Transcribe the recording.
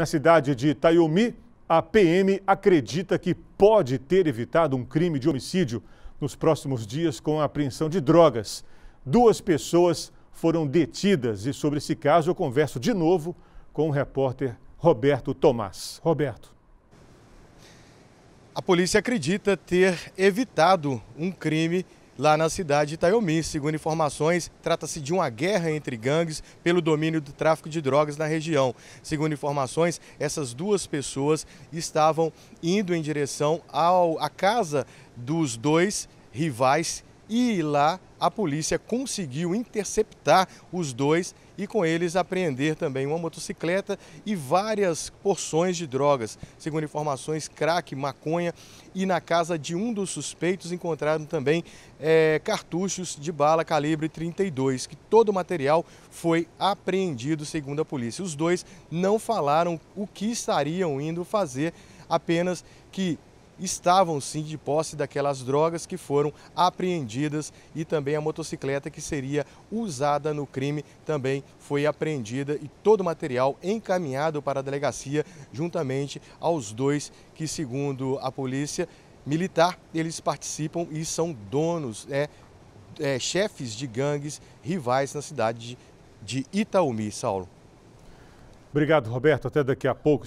Na cidade de Itaiomi, a PM acredita que pode ter evitado um crime de homicídio nos próximos dias com a apreensão de drogas. Duas pessoas foram detidas e sobre esse caso eu converso de novo com o repórter Roberto Tomás. Roberto. A polícia acredita ter evitado um crime lá na cidade de Itaiomi. Segundo informações, trata-se de uma guerra entre gangues pelo domínio do tráfico de drogas na região. Segundo informações, essas duas pessoas estavam indo em direção ao, à casa dos dois rivais e lá a polícia conseguiu interceptar os dois e com eles apreender também uma motocicleta e várias porções de drogas. Segundo informações, crack, maconha e na casa de um dos suspeitos encontraram também é, cartuchos de bala calibre 32, que todo o material foi apreendido, segundo a polícia. Os dois não falaram o que estariam indo fazer, apenas que estavam sim de posse daquelas drogas que foram apreendidas e também a motocicleta que seria usada no crime também foi apreendida e todo o material encaminhado para a delegacia juntamente aos dois que, segundo a polícia militar, eles participam e são donos, é, é chefes de gangues rivais na cidade de Itaúmi, Saulo. Obrigado, Roberto. Até daqui a pouco.